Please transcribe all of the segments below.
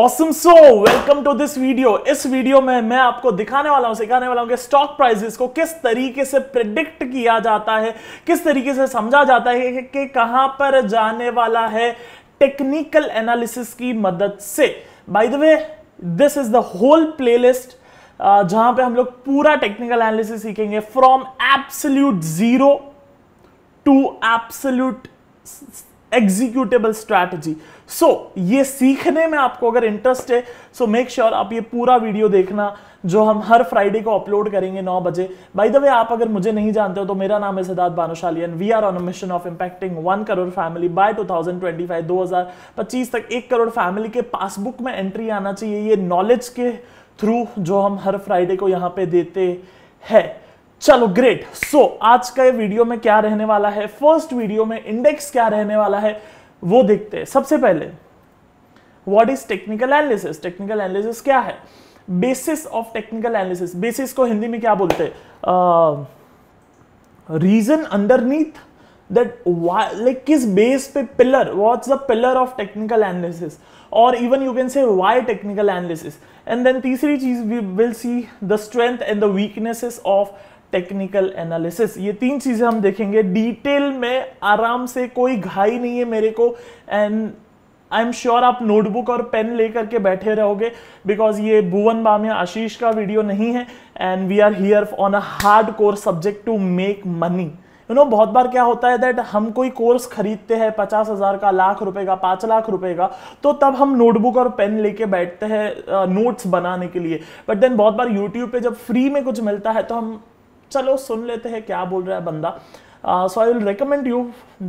Awesome so welcome to this video इस video में मैं आपको दिखाने वाला हूं सिखाने वाला हूं कि स्टॉक प्राइसेस को किस तरीके से प्रिडिक्ट किया जाता है किस तरीके से समझा जाता है कि कहां पर जाने वाला है टेक्निकल एनालिसिस की मदद से by the way this is the whole playlist जहां पे हम लोग पूरा टेक्निकल एनालिसिस सीखेंगे from absolute zero to absolute executable strategy so ये सीखने में आपको अगर इंटरेस्ट है सो मेक श्योर आप ये पूरा वीडियो देखना जो हम हर फ्राइडे को अपलोड करेंगे 9 बजे बाय द वे आप अगर मुझे नहीं जानते हो तो मेरा नाम है Siddharth Bhanushali and we are on mission of impacting one crore family by 2025 2025 तक एक करोड़ फैमिली के पासबुक में एंट्री आना चाहिए ये नॉलेज के थ्रू जो हम हर फ्राइडे को यहाँ पे देते हैं चलो ग्रेट सो so, आज का वीडियो में क्या रहने वाला है फर्स्ट वीडियो में इंडेक्स क्या रहने वाला है वो देखते हैं सबसे पहले what is technical analysis technical analysis क्या है basis of technical analysis basis को हिंदी में क्या बोलते रीजन अंडरनीथ दैट लाइक किस बेस पे pillar what's the pillar of technical analysis और even you can say why technical analysis and then तीसरी चीज we will see the strength and the weaknesses of technical analysis ये तीन चीज़ें हम देखेंगे डिटेल में आराम से कोई घाई नहीं है मेरे को एंड आई एम श्योर आप नोटबुक और पेन लेकर के बैठे रहोगे बिकॉज ये भुवन बामिया आशीष का वीडियो नहीं है and we are here on a hardcore subject to make money you know बहुत बार क्या होता है दैट हम कोई कोर्स खरीदते हैं पचास हज़ार का लाख रुपए का पांच लाख रुपए का तो तब हम नोटबुक और पेन लेके बैठते हैं नोट्स बनाने के लिए बट देन बहुत बार यूट्यूब पे जब फ्री में कुछ मिलता है तो हम चलो सुन लेते हैं क्या बोल रहा है बंदा so I will recommend you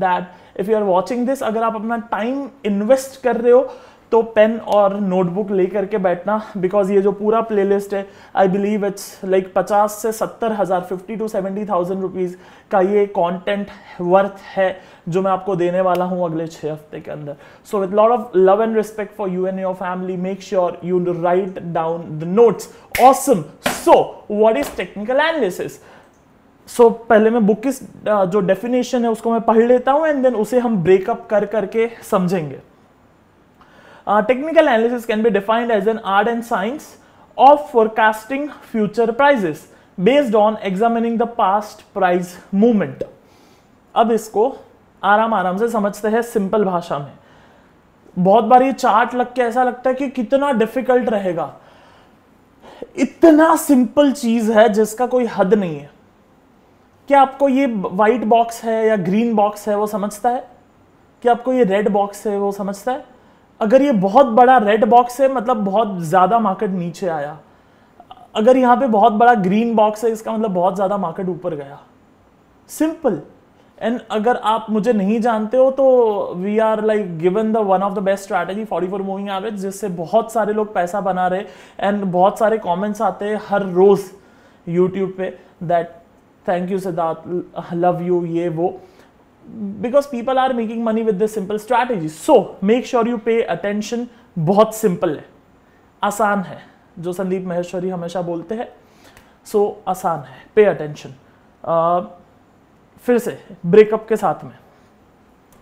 that if you are watching this अगर आप अपना टाइम इन्वेस्ट कर रहे हो तो पेन और नोटबुक ले करके बैठना बिकॉज ये जो पूरा प्लेलिस्ट है आई बिलीव इट्स लाइक पचास से सत्तर हज़ार fifty to seventy thousand rupees का ये कॉन्टेंट वर्थ है जो मैं आपको देने वाला हूँ अगले छः हफ्ते के अंदर so with lot of love and respect for you and your family make sure you write down the notes awesome so what is technical analysis so so, पहले मैं बुक की जो डेफिनेशन है उसको मैं पढ़ लेता हूं एंड देन उसे हम ब्रेकअप कर करके समझेंगे technical analysis can be defined as an art and science of forecasting future prices based on examining the past price movement अब इसको आराम आराम से समझते हैं सिंपल भाषा में बहुत बार ये चार्ट लग के ऐसा लगता है कि कितना डिफिकल्ट रहेगा इतना सिंपल चीज है जिसका कोई हद नहीं है क्या आपको ये वाइट बॉक्स है या ग्रीन बॉक्स है वो समझता है क्या आपको ये रेड बॉक्स है वो समझता है अगर ये बहुत बड़ा रेड बॉक्स है मतलब बहुत ज़्यादा मार्केट नीचे आया अगर यहाँ पे बहुत बड़ा ग्रीन बॉक्स है इसका मतलब बहुत ज़्यादा मार्केट ऊपर गया सिंपल एंड अगर आप मुझे नहीं जानते हो तो we are like given the one of the best strategy for for moving average जिससे बहुत सारे लोग पैसा बना रहे एंड बहुत सारे कमेंट्स आते हैं हर रोज़ यूट्यूब पे that thank you Siddharth love you ये वो because people are making money with simple strategy so make sure you pay attention बहुत सिंपल है आसान है जो संदीप महेश्वरी हमेशा बोलते हैं सो so, आसान है पे अटेंशन फिर से ब्रेकअप के साथ में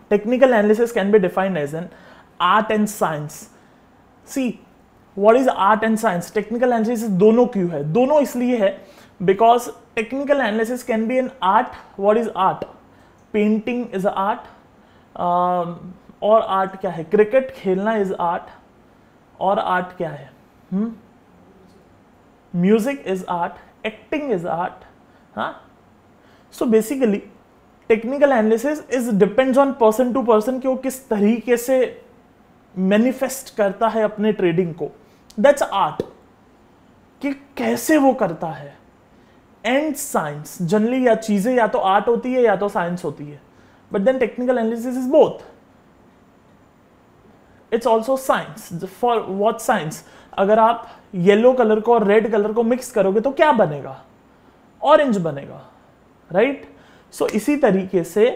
technical analysis can be defined as an art and science see what is art and science technical analysis दोनों क्यों है दोनों इसलिए है because technical analysis can be an art what is art painting is art art uh, और art क्या है cricket खेलना इज आर्ट और आर्ट क्या है music is art acting is art हाँ so basically technical analysis is depends on person to person कि वो किस तरीके से मैनिफेस्ट करता है अपने ट्रेडिंग को दैट्स आर्ट कि कैसे वो करता है एंड साइंस जनरली या चीज़ें या तो आर्ट होती है या तो साइंस होती है but then technical analysis is both it's also science for what science अगर आप येलो कलर को और रेड कलर को मिक्स करोगे तो क्या बनेगा ऑरेंज बनेगा राइट right? सो so, इसी तरीके से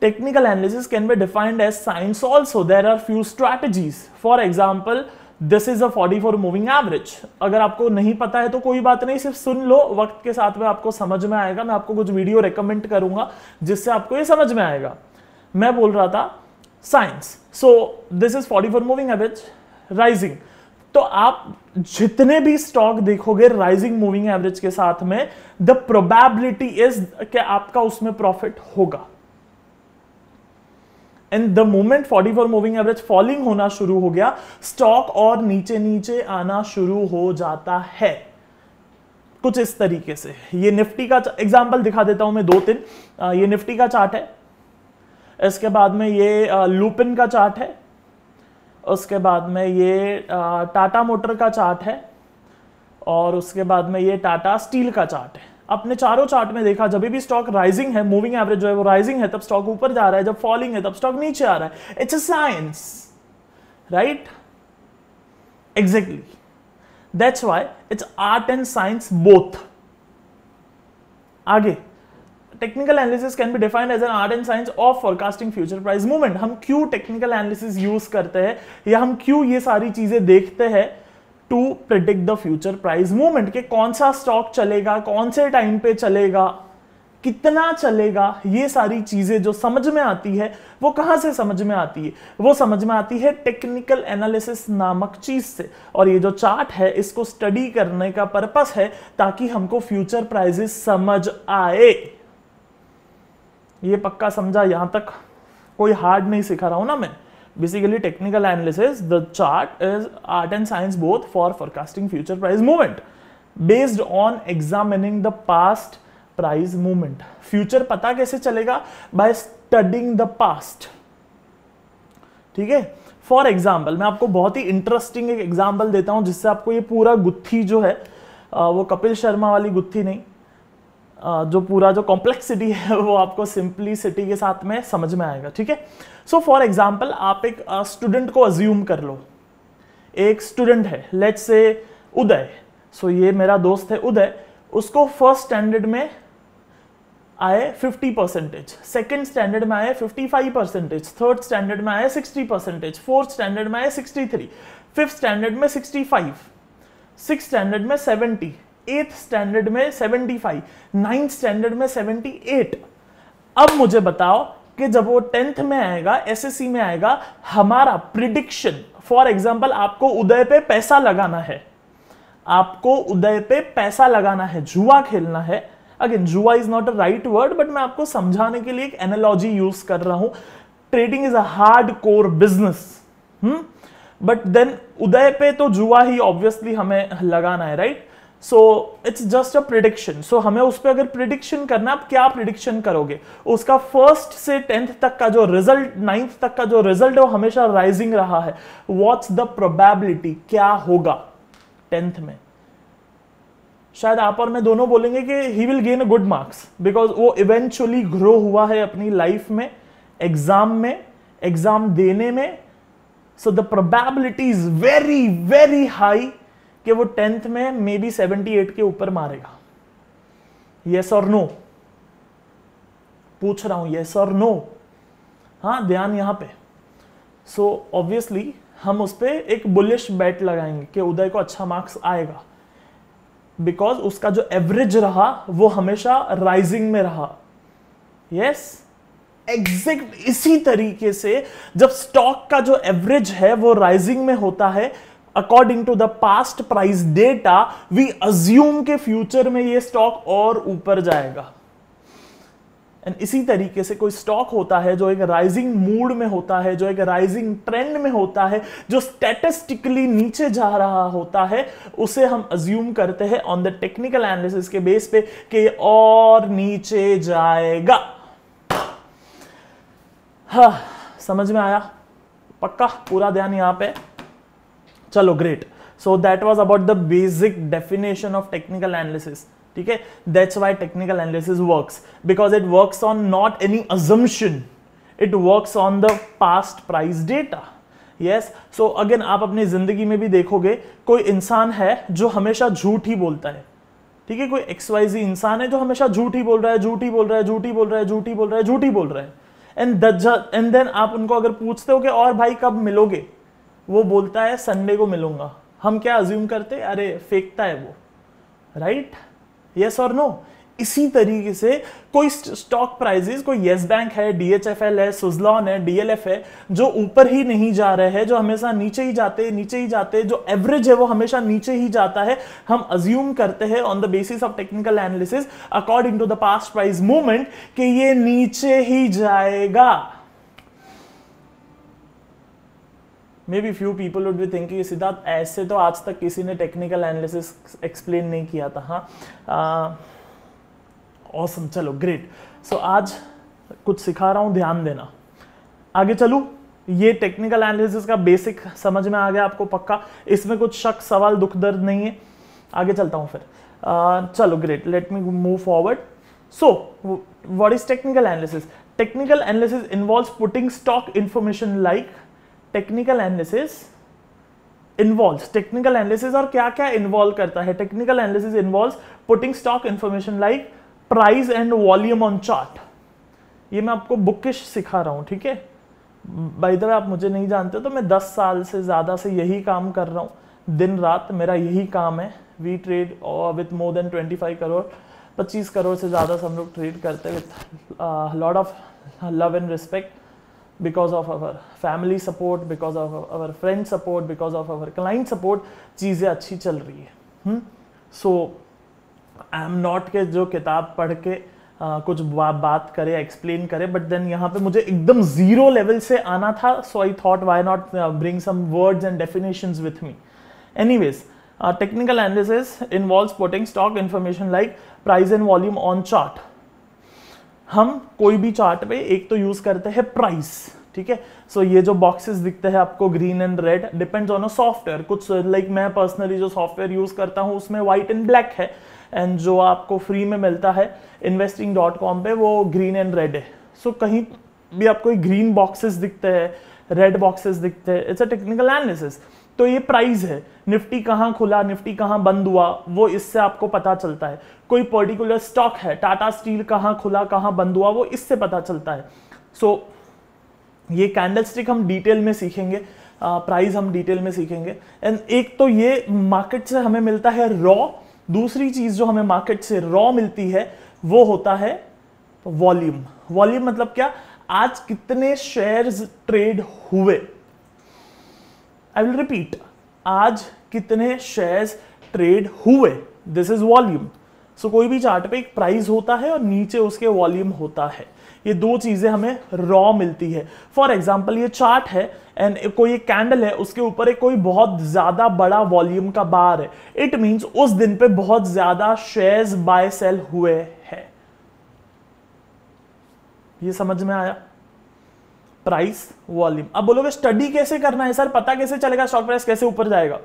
technical analysis can be defined as science also there are few strategies for example this is a forty four moving average अगर आपको नहीं पता है तो कोई बात नहीं सिर्फ सुन लो वक्त के साथ में आपको समझ में आएगा मैं आपको कुछ वीडियो रिकमेंड करूंगा जिससे आपको ये समझ में आएगा मैं बोल रहा था science so this is forty four moving average rising तो आप जितने भी स्टॉक देखोगे राइजिंग मूविंग एवरेज के साथ में द प्रोबेबिलिटी इज कि आपका उसमें प्रॉफिट होगा and the moment 44 moving average falling होना शुरू हो गया स्टॉक और नीचे नीचे आना शुरू हो जाता है कुछ इस तरीके से ये निफ्टी का एग्जाम्पल दिखा देता हूं मैं दो तीन ये निफ्टी का चार्ट है इसके बाद में ये लूपिन का चार्ट है उसके बाद में ये टाटा मोटर का चार्ट है और उसके बाद में ये टाटा स्टील का चार्ट है अपने चारों चार्ट में देखा जब भी स्टॉक राइजिंग है मूविंग एवरेज जो है वो राइजिंग है तब स्टॉक ऊपर जा रहा है जब फॉलिंग है तब स्टॉक नीचे आ रहा है it's a science right exactly that's why it's art and science both आगे technical analysis can be defined as an art and science of forecasting future price movement हम क्यों टेक्निकल एनालिसिस यूज करते हैं या हम क्यों ये सारी चीजें देखते हैं to predict the future price movement के कौन सा स्टॉक चलेगा कौन से टाइम पे चलेगा कितना चलेगा ये सारी चीजें जो समझ में आती है वो कहां से समझ में आती है वो समझ में आती है टेक्निकल एनालिसिस नामक चीज से और ये जो चार्ट है इसको स्टडी करने का पर्पस है ताकि हमको फ्यूचर प्राइजेस समझ आए ये पक्का समझा यहां तक कोई हार्ड नहीं सिखा रहा हूं ना मैं basically technical analysis, the chart is art and science both for forecasting future price movement based on examining the past price movement. Future पता कैसे चलेगा by studying the past. ठीक है फॉर एग्जाम्पल मैं आपको बहुत ही इंटरेस्टिंग एक एग्जाम्पल देता हूँ जिससे आपको ये पूरा गुत्थी जो है वो कपिल शर्मा वाली गुत्थी नहीं जो पूरा जो कॉम्प्लेक्सिटी है वो आपको सिंपलिसिटी के साथ में समझ में आएगा ठीक है सो फॉर एग्जाम्पल आप एक स्टूडेंट uh, को अज्यूम कर लो एक स्टूडेंट है लेट से उदय सो ये मेरा दोस्त है उदय उसको फर्स्ट स्टैंडर्ड में आए 50 परसेंटेज सेकेंड स्टैंडर्ड में आए 55 परसेंटेज थर्ड स्टैंडर्ड में आए 60 परसेंटेज फोर्थ स्टैंडर्ड में आए 63 फिफ्थ स्टैंडर्ड में 65 सिक्स स्टैंडर्ड में 70 एथ स्टैंडर्ड में 75 नाइन्थ स्टैंडर्ड में 78 अब मुझे बताओ कि जब वो टेंथ में आएगा एस में आएगा हमारा प्रिडिक्शन फॉर एग्जाम्पल आपको उदय पे पैसा लगाना है आपको उदय पे पैसा लगाना है जुआ खेलना है अगेन जुआ is not a right word but मैं आपको समझाने के लिए एक एनालॉजी यूज कर रहा हूं trading is a hardcore business but then उदय पे तो जुआ ही ऑब्वियसली हमें लगाना है right right? So it's just a prediction so हमें उस पर अगर प्रिडिक्शन करना आप क्या प्रिडिक्शन करोगे उसका फर्स्ट से टेंथ तक का जो रिजल्ट नाइन्थ तक का जो रिजल्ट है वो हमेशा राइजिंग रहा है वॉट्स द प्रोबेबिलिटी क्या होगा टेंथ में शायद आप और मैं दोनों बोलेंगे कि he will gain a good marks because वो इवेंचुअली ग्रो हुआ है अपनी लाइफ में एग्जाम में एग्जाम देने में so the probability is very very high कि वो टेंथ में मे बी सेवेंटी एट के ऊपर मारेगा यस और नो पूछ रहा हूं यस और नो हाँ ध्यान यहां पे सो so, ऑब्वियसली हम उस पर एक बुलिश बैट लगाएंगे कि उदय को अच्छा मार्क्स आएगा बिकॉज उसका जो एवरेज रहा वो हमेशा राइजिंग में रहा यस yes? एग्जैक्ट इसी तरीके से जब स्टॉक का जो एवरेज है वो राइजिंग में होता है according to the past price data we assume के फ्यूचर में ये स्टॉक और ऊपर जाएगा एंड इसी तरीके से कोई स्टॉक होता है जो एक राइजिंग मूड में होता है जो एक राइजिंग ट्रेंड में होता है जो स्टेटिस्टिकली नीचे जा रहा होता है उसे हम अज्यूम करते हैं ऑन द टेक्निकल एनालिसिस के बेस पे कि और नीचे जाएगा हाँ समझ में आया पक्का पूरा ध्यान यहां पे चलो great so that was about the basic definition of technical analysis ठीक है that's why technical analysis works because it works on not any assumption it works on the past price data yes so again आप अपनी जिंदगी में भी देखोगे कोई इंसान है जो हमेशा झूठ ही बोलता है ठीक है कोई एक्स वाई जी इंसान है जो हमेशा झूठ ही बोल रहा है झूठ ही बोल रहा है झूठ ही बोल रहा है झूठ ही बोल रहा है झूठ ही बोल रहा है एंड एंड देन आप उनको अगर पूछते हो कि और भाई कब मिलोगे वो बोलता है संडे को मिलूंगा हम क्या अज्यूम करते अरे फेंकता है वो राइट यस और नो इसी तरीके से कोई स्टॉक प्राइजेस कोई येस बैंक है डीएचएफएल है सुजलॉन है डीएलएफ है जो ऊपर ही नहीं जा रहे हैं जो हमेशा नीचे ही जाते नीचे ही जाते जो एवरेज है वो हमेशा नीचे ही जाता है हम अज्यूम करते हैं on the basis of technical analysis according to the past price movement कि ये नीचे ही जाएगा may be few people would भी थिंकिंग सिद्धार्थ ऐसे तो आज तक किसी ने टेक्निकल एनालिसिस एक्सप्लेन नहीं किया था हाँ ऑसम चलो ग्रेट सो आज कुछ सिखा रहा हूँ ध्यान देना आगे चलू ये टेक्निकल एनालिसिस का बेसिक समझ में आ गया आपको पक्का इसमें कुछ शक सवाल दुख दर्द नहीं है आगे चलता हूँ फिर आ, चलो great let me move forward so what is technical analysis technical analysis involve putting stock information like technical analysis involve technical analysis और क्या क्या इन्वॉल्व करता है technical analysis involve putting stock information like price and volume on chart ये मैं आपको bookish सिखा रहा हूँ ठीक है बाई दर आप मुझे नहीं जानते तो मैं 10 साल से ज़्यादा से यही काम कर रहा हूँ दिन रात मेरा यही काम है we trade with more than 25 crore 25 crore से ज़्यादा से हम लोग ट्रेड करते हैं with lot of love and respect because of our family support because of our friend support because of our client support चीज़ें अच्छी चल रही है सो आई एम नॉट के जो किताब पढ़ के आ, कुछ बा, बात करे एक्सप्लेन करे बट देन यहाँ पे मुझे एकदम जीरो लेवल से आना था so I thought why not bring some words and definition with me anyways technical analysis involve plotting stock information like price and volume on chart हम कोई भी चार्ट पे एक तो यूज करते हैं प्राइस ठीक है सो ये जो बॉक्सेस दिखते हैं आपको green and red depends on a software कुछ लाइक मैं पर्सनली जो सॉफ्टवेयर यूज करता हूँ उसमें व्हाइट एंड ब्लैक है एंड जो आपको फ्री में मिलता है इन्वेस्टिंग डॉट कॉम पे वो ग्रीन एंड रेड है सो so, कहीं भी आपको ग्रीन बॉक्सेस दिखते हैं रेड बॉक्सेस दिखते हैं इट्स अ टेक्निकल एनालिसिस तो ये प्राइस है निफ्टी कहाँ खुला निफ्टी कहाँ बंद हुआ वो इससे आपको पता चलता है कोई पर्टिकुलर स्टॉक है टाटा स्टील कहाँ खुला कहाँ बंद हुआ वो इससे पता चलता है सो so, ये कैंडलस्टिक हम डिटेल में सीखेंगे प्राइस हम डिटेल में सीखेंगे एंड एक तो ये मार्केट से हमें मिलता है रॉ दूसरी चीज़ जो हमें मार्केट से रॉ मिलती है वो होता है वॉल्यूम वॉल्यूम मतलब क्या आज कितने शेयर्स ट्रेड हुए आई विल रिपीट आज कितने शेयर्स ट्रेड हुए दिस इज वॉल्यूम सो कोई भी चार्ट पे एक प्राइस होता है और नीचे उसके वॉल्यूम होता है ये दो चीज़ें हमें रॉ मिलती है फॉर एग्जाम्पल ये चार्ट है एंड कोई एक कैंडल है उसके ऊपर एक कोई बहुत ज़्यादा बड़ा वॉल्यूम का बार है इट मीन्स उस दिन पे बहुत ज़्यादा शेयर्स बाय सेल हुए हैं ये समझ में आया प्राइस वॉल्यूम अब बोलोगे स्टडी कैसे करना है सर पता कैसे चलेगा स्टॉक प्राइस कैसे ऊपर जाएगा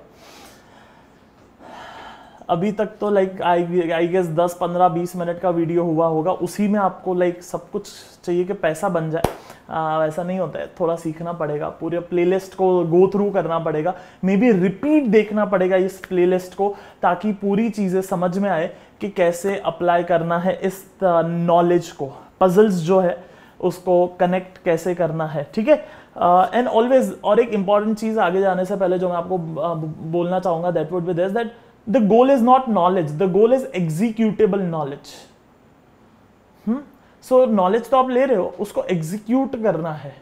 अभी तक तो लाइक आई आई गेस दस पंद्रह बीस मिनट का वीडियो हुआ होगा उसी में आपको लाइक सब कुछ चाहिए कि पैसा बन जाए आ, वैसा नहीं होता है थोड़ा सीखना पड़ेगा पूरे प्लेलिस्ट को गो थ्रू करना पड़ेगा मे बी रिपीट देखना पड़ेगा इस प्लेलिस्ट को ताकि पूरी चीज़ें समझ में आए कि कैसे अप्लाई करना है इस नॉलेज को पजल्स जो है उसको कनेक्ट कैसे करना है ठीक है एंड uh, ऑलवेज और एक इंपॉर्टेंट चीज़ आगे जाने से पहले जो मैं आपको uh, बोलना चाहूंगा that would be this that the goal is not knowledge the goal is executable knowledge so knowledge तो आप ले रहे हो उसको एग्जीक्यूट करना है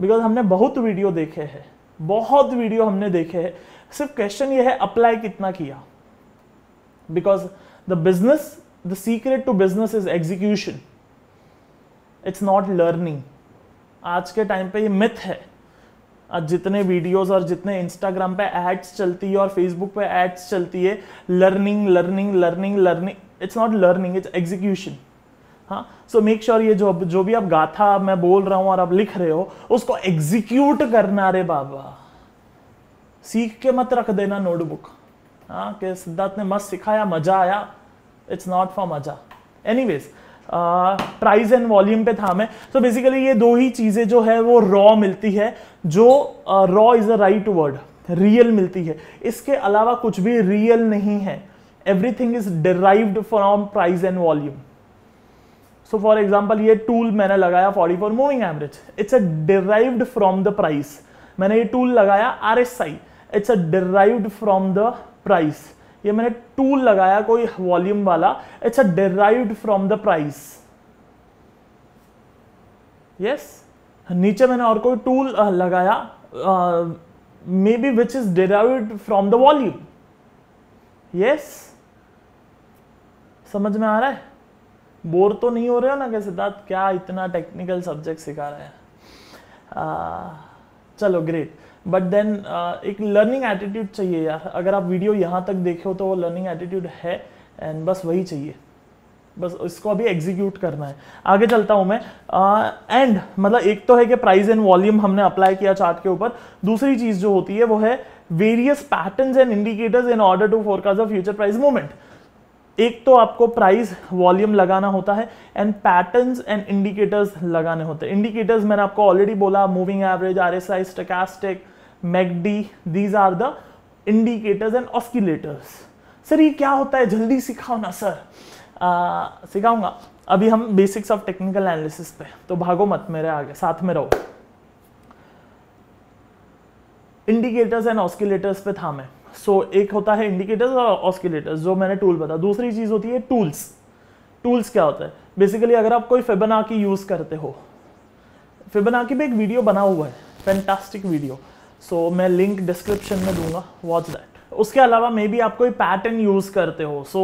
बिकॉज हमने बहुत वीडियो देखे हैं बहुत वीडियो हमने देखे हैं सिर्फ क्वेश्चन ये है अप्लाई कितना किया because the business the secret to business is execution it's not learning आज के टाइम पे ये मिथ है आज जितने वीडियोस और जितने इंस्टाग्राम पे एड्स चलती है और फेसबुक पे एड्स चलती है learning learning learning learning it's not learning it's execution हाँ सो मेक श्योर ये जो जो भी आप गाथा मैं बोल रहा हूँ और आप लिख रहे हो उसको एग्जीक्यूट करना रे बाबा सीख के मत रख देना नोटबुक हाँ कि सिद्धार्थ ने मस्त सिखाया मजा आया इट्स नॉट फॉर मजा एनीवेज प्राइस एंड वॉल्यूम पे था मैं तो बेसिकली ये दो ही चीज़ें जो है वो रॉ मिलती है जो raw is a right word real मिलती है इसके अलावा कुछ भी रियल नहीं है everything is derived from price and volume so for example ये टूल मैंने लगाया forty four moving average it's a derived from the price मैंने ये टूल लगाया R S I it's a derived from the price ये मैंने tool लगाया कोई वॉल्यूम वाला it's a derived from the price yes नीचे मैंने और कोई टूल लगाया may be which is derived from the volume yes समझ में आ रहा है बोर तो नहीं हो रहे हो ना क्या सिद्धार्थ क्या इतना टेक्निकल सब्जेक्ट सिखा रहे हैं चलो ग्रेट बट देन uh, एक लर्निंग एटीट्यूड चाहिए यार अगर आप वीडियो यहाँ तक देखे हो तो वो लर्निंग एटीट्यूड है एंड बस वही चाहिए बस इसको अभी एग्जीक्यूट करना है आगे चलता हूँ मैं एंड uh, मतलब एक तो है कि प्राइस एंड वॉल्यूम हमने अप्लाई किया चार्ट के ऊपर दूसरी चीज़ जो होती है वो है various patterns and indicators in order to forecast of future price movement एक तो आपको प्राइस वॉल्यूम लगाना होता है एंड पैटर्न्स एंड इंडिकेटर्स लगाने होते हैं इंडिकेटर्स मैंने आपको ऑलरेडी बोला moving average R S I stochastic MACD these are the indicators and oscillators sir ये क्या होता है जल्दी सिखाओ ना सर सिखाऊंगा अभी हम बेसिक्स ऑफ टेक्निकल एनालिसिस पे तो भागो मत मेरे आगे साथ में रहो इंडिकेटर्स एंड ऑस्किलेटर्स पे था मैं सो so, एक होता है इंडिकेटर्स और ऑस्किलेटर्स जो मैंने टूल बताया दूसरी चीज़ होती है टूल्स टूल्स क्या होता है बेसिकली अगर आप कोई फेबना की यूज़ करते हो फेबना की एक वीडियो बना हुआ है फैंटास्टिक वीडियो सो so, मैं लिंक डिस्क्रिप्शन में दूंगा वॉच दैट उसके अलावा मे बी आप कोई पैटर्न यूज़ करते हो सो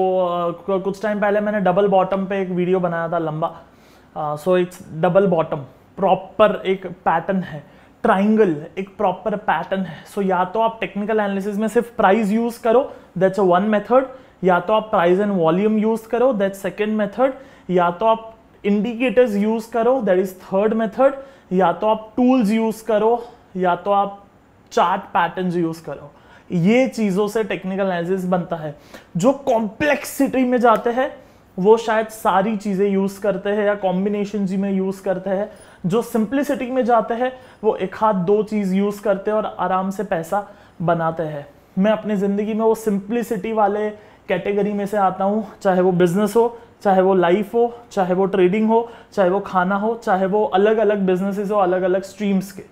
so, कुछ टाइम पहले मैंने डबल बॉटम पे एक वीडियो बनाया था लंबा so it's double bottom proper एक पैटर्न है ट्राइंगल एक प्रॉपर पैटर्न है सो so, या तो आप टेक्निकल एनालिसिस में सिर्फ प्राइस यूज़ करो दैट्स अ वन मेथड या तो आप प्राइस एंड वॉल्यूम यूज़ करो दैट सेकेंड मेथड या तो आप इंडिकेटर्स यूज़ करो दैट इज़ थर्ड मेथड या तो आप टूल्स यूज़ करो या तो आप चार्ट पैटर्न यूज करो ये चीज़ों से टेक्निकल एनालिसिस बनता है जो कॉम्प्लेक्सिटी में जाते हैं वो शायद सारी चीज़ें यूज़ करते हैं या कॉम्बिनेशन जी में यूज़ करते हैं जो सिंप्लिसिटी में जाते हैं वो एक हाथ दो चीज़ यूज़ करते हैं और आराम से पैसा बनाते हैं मैं अपनी ज़िंदगी में वो सिंप्लिसिटी वाले कैटेगरी में से आता हूँ चाहे वो बिज़नेस हो चाहे वो लाइफ हो चाहे वो ट्रेडिंग हो चाहे वो खाना हो चाहे वो अलग अलग बिजनेसेस हो अलग अलग स्ट्रीम्स के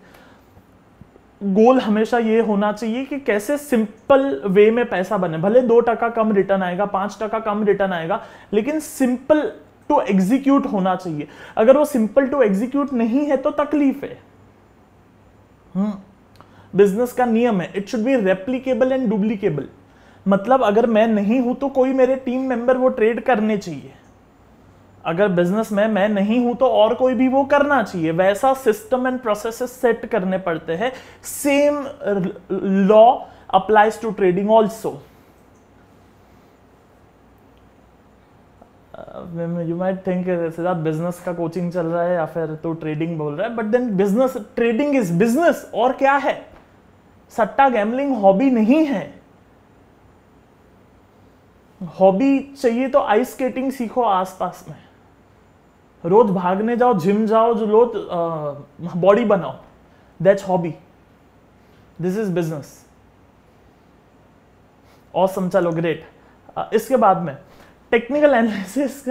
गोल हमेशा ये होना चाहिए कि कैसे सिंपल वे में पैसा बने भले दो टका कम रिटर्न आएगा पांच टका कम रिटर्न आएगा लेकिन सिंपल टू एग्जीक्यूट होना चाहिए अगर वो सिंपल टू एग्जीक्यूट नहीं है तो तकलीफ है बिजनेस हम्म। का नियम है it should be replicable and duplicable मतलब अगर मैं नहीं हूं तो कोई मेरे टीम मेंबर वो ट्रेड करने चाहिए अगर बिजनेस में मैं नहीं हूं तो और कोई भी वो करना चाहिए वैसा सिस्टम एंड प्रोसेस सेट करने पड़ते हैं same law applies to trading also you might think business का कोचिंग चल रहा है या फिर तो ट्रेडिंग बोल रहा है but then business trading is business और क्या है सट्टा गैमलिंग हॉबी नहीं है हॉबी चाहिए तो आइस स्केटिंग सीखो आसपास में रोज भागने जाओ जिम जाओ जो रोज बॉडी बनाओ that's hobby this is business awesome चलो ग्रेट इसके बाद में technical analysis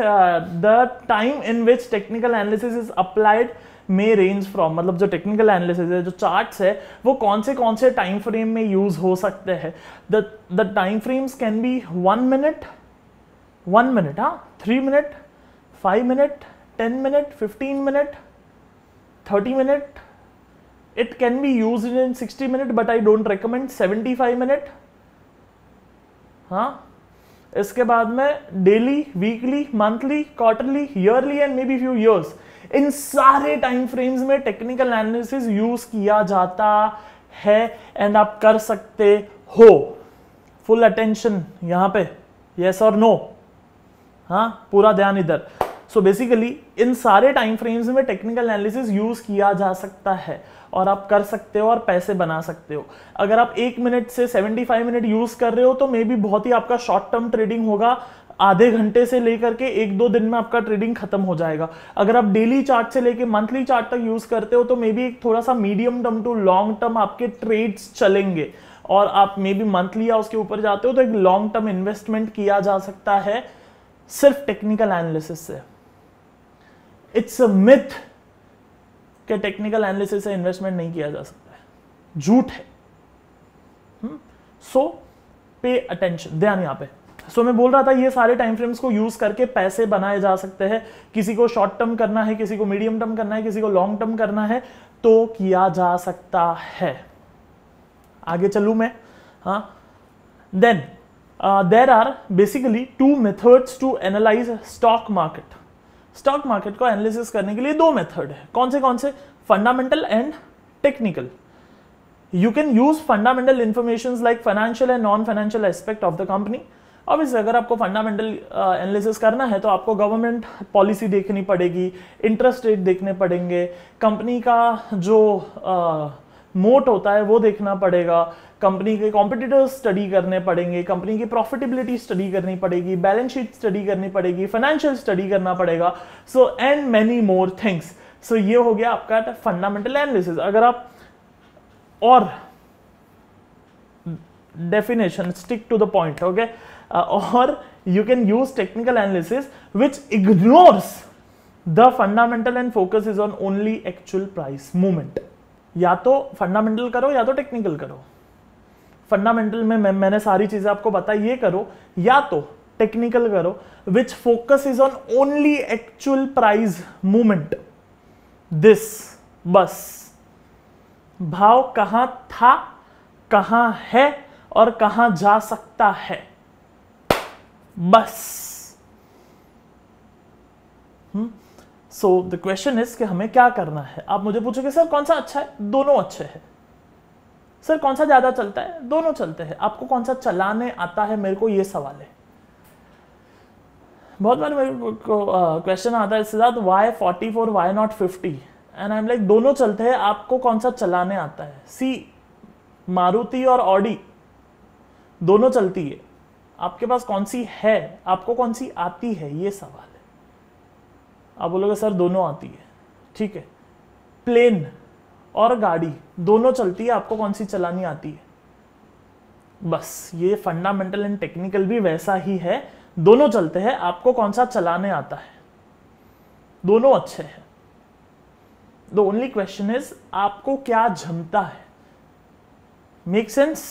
the time in which technical analysis is applied may range from मतलब जो टेक्निकल एनालिसिस है जो चार्ट्स है वो कौन से कौन से टाइम फ्रेम में यूज हो सकते हैं the time frames can be one minute one minute हाँ three minute five minute 10 minute 15 minute 30 minute it can be in sixty minute but I don't recommend seventy five minute हाँ इसके बाद में daily weekly monthly quarterly yearly and may be few years इन सारे time frames में technical analysis use किया जाता है एंड आप कर सकते हो फुल अटेंशन यहां पे यस और नो हाँ पूरा ध्यान इधर सो बेसिकली इन सारे टाइम फ्रेम्स में टेक्निकल एनालिसिस यूज किया जा सकता है और आप कर सकते हो और पैसे बना सकते हो अगर आप एक मिनट से 75 मिनट यूज कर रहे हो तो मे बी बहुत ही आपका शॉर्ट टर्म ट्रेडिंग होगा आधे घंटे से लेकर के एक दो दिन में आपका ट्रेडिंग खत्म हो जाएगा अगर आप डेली चार्ट से लेकर मंथली चार्ट तक यूज करते हो तो मे बी एक थोड़ा सा medium term to long term आपके ट्रेड्स चलेंगे और आप मे बी मंथली या उसके ऊपर जाते हो तो एक लॉन्ग टर्म इन्वेस्टमेंट किया जा सकता है सिर्फ टेक्निकल एनालिसिस से इट्स अ मिथ के टेक्निकल एनालिसिस से इन्वेस्टमेंट नहीं किया जा सकता है झूठ है सो हम्म। पे अटेंशन ध्यान यहां पे सो so, मैं बोल रहा था ये सारे टाइम फ्रेम्स को यूज करके पैसे बनाए जा सकते हैं किसी को शॉर्ट टर्म करना है किसी को मीडियम टर्म करना है किसी को लॉन्ग टर्म करना है तो किया जा सकता है आगे चलू मैं हा then there are basically two methods to analyse stock market stock market को एनालिसिस करने के लिए दो मेथड है कौन से कौन से fundamental and technical you can use fundamental information like financial and non financial aspect of the company अब इस अगर आपको फंडामेंटल एनालिसिस uh, करना है तो आपको गवर्नमेंट पॉलिसी देखनी पड़ेगी इंटरेस्ट रेट देखने पड़ेंगे कंपनी का जो मोट uh, होता है वो देखना पड़ेगा कंपनी के कॉम्पिटिटर्स स्टडी करने पड़ेंगे कंपनी की प्रॉफिटेबिलिटी स्टडी करनी पड़ेगी बैलेंस शीट स्टडी करनी पड़ेगी फाइनेंशियल स्टडी करना पड़ेगा so and many more things so ये हो गया आपका फंडामेंटल एनालिसिस अगर आप और definition stick to the point okay और you can use technical analysis which ignores the fundamental and focus is on only actual price movement या तो फंडामेंटल करो या तो टेक्निकल करो फंडामेंटल में मैं, मैंने सारी चीज़ें आपको बताई ये करो या तो टेक्निकल करो which focus is on only actual price movement this बस भाव कहां था कहां है और कहां जा सकता है बस सो द क्वेश्चन इज कि हमें क्या करना है आप मुझे पूछोगे सर कौन सा अच्छा है दोनों अच्छे हैं सर कौन सा ज़्यादा चलता है दोनों चलते हैं आपको कौन सा चलाने आता है मेरे को ये सवाल है बहुत बार मेरे को क्वेश्चन आता है इसके साथ why forty four why not fifty and I am like दोनों चलते हैं आपको कौन सा चलाने आता है सी मारुति और ऑडी दोनों चलती है आपके पास कौन सी है आपको कौन सी आती है ये सवाल है आप बोलोगे सर दोनों आती है ठीक है प्लेन और गाड़ी दोनों चलती है आपको कौन सी चलानी आती है बस ये फंडामेंटल एंड टेक्निकल भी वैसा ही है दोनों चलते हैं आपको कौन सा चलाने आता है दोनों अच्छे हैं द ओनली क्वेश्चन इज आपको क्या जमता है make sense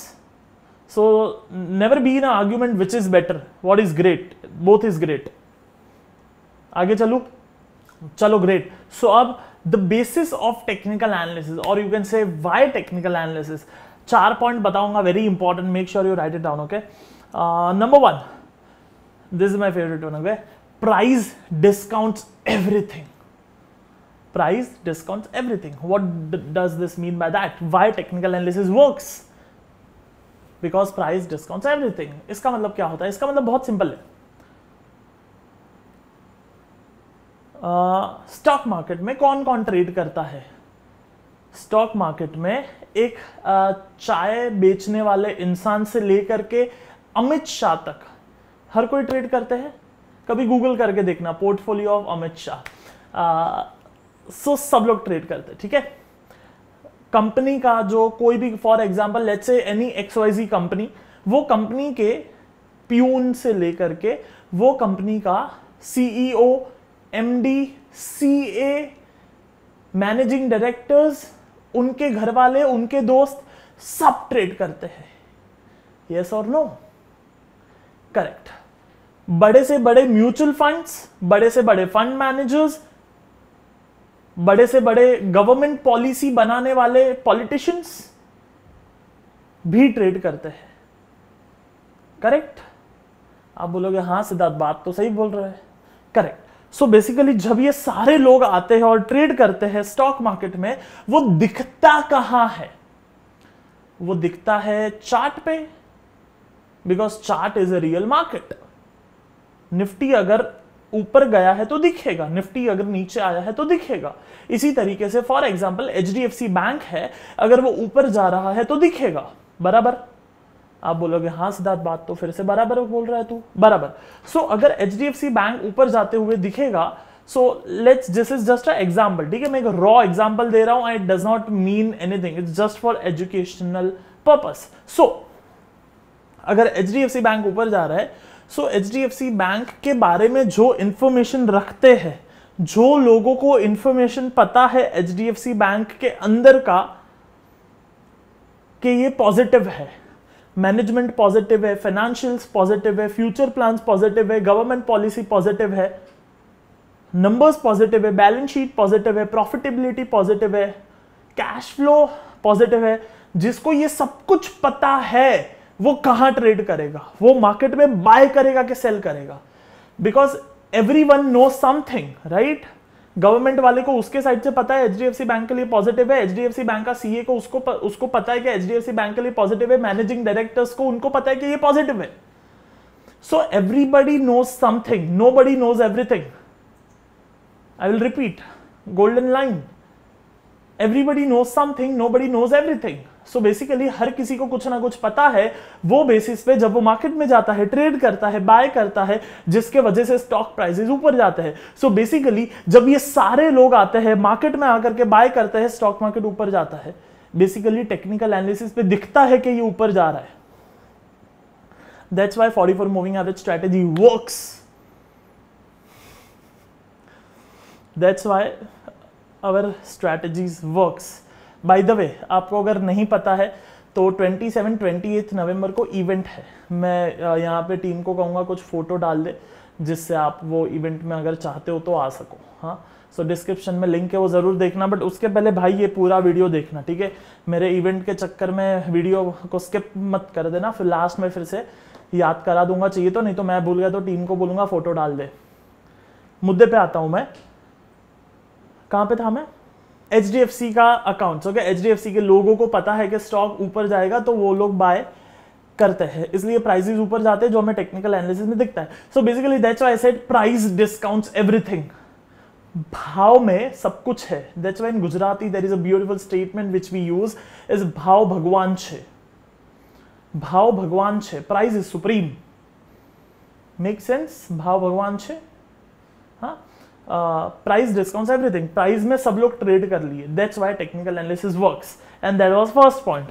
so never be in argument which is better what is great both is great आगे चलू चलो ग्रेट सो so, अब the basis of technical analysis और you can say why technical analysis चार पॉइंट बताऊंगा very important make sure you write it down okay number one this is my favourite one okay price discount everything price discount everything what does this mean by that why technical analysis work because price discount everything इसका मतलब क्या होता है इसका मतलब बहुत simple है stock market में कौन कौन ट्रेड करता है स्टॉक मार्केट में एक चाय बेचने वाले इंसान से लेकर के अमित शाह तक हर कोई ट्रेड करते हैं कभी गूगल करके देखना portfolio of Amit Shah so सब लोग ट्रेड करते ठीक है कंपनी का जो कोई भी for example let's say any XYZ company वो कंपनी के प्यून से लेकर के वो कंपनी का CEO M D C A managing directors उनके घर वाले उनके दोस्त सब ट्रेड करते हैं यस और नो करेक्ट बड़े से बड़े म्यूचुअल फंड्स बड़े से बड़े फंड मैनेजर्स बड़े से बड़े गवर्नमेंट पॉलिसी बनाने वाले पॉलिटिशियंस भी ट्रेड करते हैं करेक्ट आप बोलोगे हाँ सिद्धार्थ बात तो सही बोल रहे हैं करेक्ट सो so बेसिकली जब ये सारे लोग आते हैं और ट्रेड करते हैं स्टॉक मार्केट में वो दिखता कहाँ है वो दिखता है चार्ट पे because chart is a real market Nifty अगर ऊपर गया है तो दिखेगा निफ्टी अगर नीचे आया है तो दिखेगा इसी तरीके से फॉर एग्जाम्पल एच बैंक है अगर वो ऊपर जा रहा है तो दिखेगा बराबर आप बोलोगे हाँ सिद्धार्थ बात तो फिर से बराबर बोल रहा है तू बराबर सो so, अगर एच बैंक ऊपर जाते हुए दिखेगा so let's this is just a example ठीक है मैं एक रॉ एग्जाम्पल दे रहा हूं it does not mean anything it's just for educational purpose so अगर एच बैंक ऊपर जा रहा है सो एच बैंक के बारे में जो इंफॉर्मेशन रखते हैं जो लोगों को इंफॉर्मेशन पता है एच बैंक के अंदर का कि ये पॉजिटिव है मैनेजमेंट पॉजिटिव है फाइनेंशियल्स पॉजिटिव है फ्यूचर प्लान्स पॉजिटिव है गवर्नमेंट पॉलिसी पॉजिटिव है नंबर्स पॉजिटिव है बैलेंस शीट पॉजिटिव है प्रॉफिटेबिलिटी पॉजिटिव है कैश फ्लो पॉजिटिव है जिसको ये सब कुछ पता है वो कहाँ ट्रेड करेगा वो मार्केट में बाय करेगा कि सेल करेगा because everyone know something right government वाले को उसके साइड से पता है एचडीएफसी बैंक के लिए पॉजिटिव है एचडीएफसी बैंक का सीए को उसको उसको पता है कि एचडीएफसी बैंक के लिए पॉजिटिव है मैनेजिंग डायरेक्टर्स को उनको पता है कि ये पॉजिटिव है so everybody knows something nobody knows everything I will repeat golden line everybody knows something nobody knows everything so so basically हर किसी को कुछ ना कुछ पता है वो बेसिस पे जब वो मार्केट में जाता है ट्रेड करता है बाय करता है जिसके वजह से स्टॉक प्राइसेस ऊपर जाते हैं सो बेसिकली जब ये सारे लोग आते हैं मार्केट में आकर के बाय करते हैं स्टॉक मार्केट ऊपर जाता है बेसिकली टेक्निकल एनालिसिस पे दिखता है कि ये ऊपर जा रहा है that's why forty four moving average strategy work that's why our strategies works by the way आपको अगर नहीं पता है तो 27 28 नवंबर को इवेंट है मैं यहाँ पे टीम को कहूँगा कुछ फ़ोटो डाल दे जिससे आप वो इवेंट में अगर चाहते हो तो आ सको हाँ सो so, डिस्क्रिप्शन में लिंक है वो ज़रूर देखना बट उसके पहले भाई ये पूरा वीडियो देखना ठीक है मेरे इवेंट के चक्कर में वीडियो को स्किप मत कर देना फिर लास्ट में फिर से याद करा दूंगा चाहिए तो नहीं तो मैं भूल गया तो टीम को बोलूँगा फ़ोटो डाल दे मुद्दे पे आता हूँ मैं कहाँ पे था मैं एच डी एफ सी का account okay H D F C के लोगों को पता है कि स्टॉक ऊपर जाएगा तो वो लोग बाय करते हैं इसलिए प्राइसेस ऊपर जाते हैं जो हमें टेक्निकल एनालिसिस में दिखता है so basically that's why set price discounts everything भाव में सब कुछ है that's why in Gujarati there is a beautiful statement which we use is भाव भगवान छे भाव भगवान छे price is supreme make sense भाव भगवान छे हाँ प्राइस डिस्काउंट एवरीथिंग प्राइस में सब लोग ट्रेड कर लिए that's why technical analysis works and that was first point